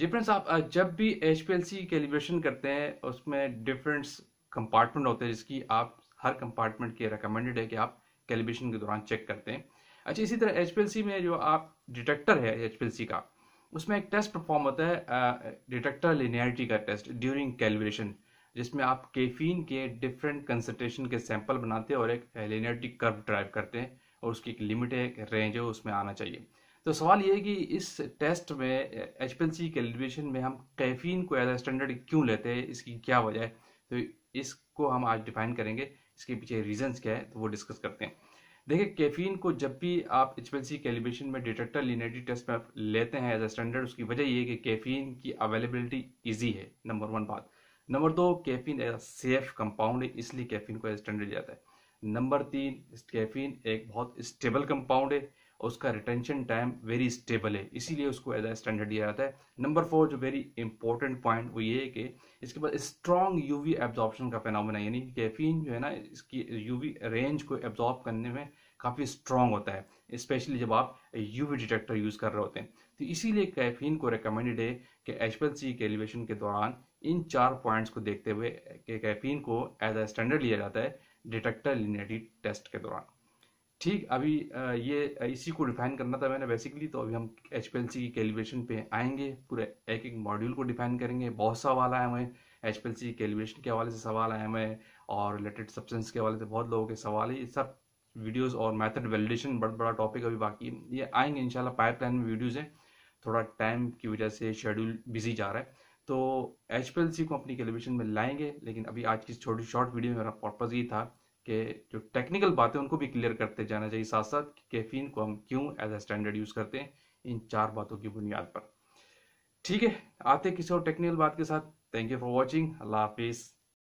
जी friends आप जब भी एच पी कैलिब्रेशन करते हैं उसमें डिफरेंट्स कंपार्टमेंट होते हैं जिसकी आप हर कंपार्टमेंट के रिकमेंडेड है कि आप कैलिब्रेशन के दौरान चेक करते हैं अच्छा इसी तरह एच में जो आप डिटेक्टर है एच का उसमें एक टेस्ट परफॉर्म होता है डिटेक्टर लिनियरिटी का टेस्ट ड्यूरिंग कैलिब्रेशन जिसमें आप कैफीन के डिफरेंट कंसनट्रेशन के सैंपल बनाते हैं और एक लिनियरिटी कर्व ड्राइव करते हैं और उसकी एक लिमिट है एक रेंज है उसमें आना चाहिए तो सवाल ये है कि इस टेस्ट में एच के एलिवेशन में हम कैफीन को एज ए स्टैंडर्ड क्यों लेते हैं इसकी क्या वजह है तो इसको हम आज डिफाइन करेंगे इसके पीछे रीजंस क्या है तो वो डिस्कस करते हैं देखिए कैफीन को जब भी आप एच के एलिवेशन में डिटेक्टर लिनेटी टेस्ट में आप लेते हैं एज ए स्टैंडर्ड उसकी वजह ये है कि कैफीन की अवेलेबिलिटी ईजी है नंबर वन बात नंबर दो कैफीन एज सेफ कंपाउंड है इसलिए कैफीन को एज स्टैंडर्ड जाता है नंबर तीन कैफीन एक बहुत स्टेबल कंपाउंड है और उसका रिटेंशन टाइम वेरी स्टेबल है इसीलिए उसको एज ए स्टैंडर्ड दिया जाता है नंबर फोर जो वेरी इंपॉर्टेंट पॉइंट वो ये है कि इसके बाद स्ट्रॉन्ग यूवी एब्जॉर्प्शन का पैनामना यानी कैफीन जो है ना इसकी यूवी रेंज को एब्जॉर्ब करने में काफ़ी स्ट्रॉन्ग होता है स्पेशली जब आप यूवी डिटेक्टर यूज़ कर रहे होते हैं तो इसीलिए कैफीन को रिकमेंडेड है कि सी के एलिवेशन के दौरान इन चार पॉइंट्स को देखते हुए कैफीन को एज ए स्टैंडर्ड लिया जाता है डिटेक्टर लिनेटी टेस्ट के दौरान ठीक अभी ये इसी को डिफाइन करना था मैंने बेसिकली तो अभी हम एच की कैलिब्रेशन पे आएंगे पूरे एक एक मॉड्यूल को डिफाइन करेंगे बहुत सवाल आए हुए एच की कैलिब्रेशन के हवाले से सवाल आए हुए और रिलेटेड सब्सटेंस के हवाले से बहुत लोगों के सवाल है ये सब वीडियोज़ और मैथड वैलिडेशन बड़ा बड़ा टॉपिक अभी बाकी ये आएंगे पाइप लाइन में वीडियोज़ हैं थोड़ा टाइम की वजह से शेड्यूल बिजी जा रहा है तो एच को अपनी कैलिब्रेशन में लाएंगे लेकिन अभी आज की छोटी शॉर्ट वीडियो में मेरा पर्पज़ ये था के जो टेक्निकल बातें उनको भी क्लियर करते जाना चाहिए साथ साथ कैफीन को हम क्यों एज ए स्टैंडर्ड यूज करते हैं इन चार बातों की बुनियाद पर ठीक है आते किसी और टेक्निकल बात के साथ थैंक यू फॉर वॉचिंग अल्लाह हाफिज़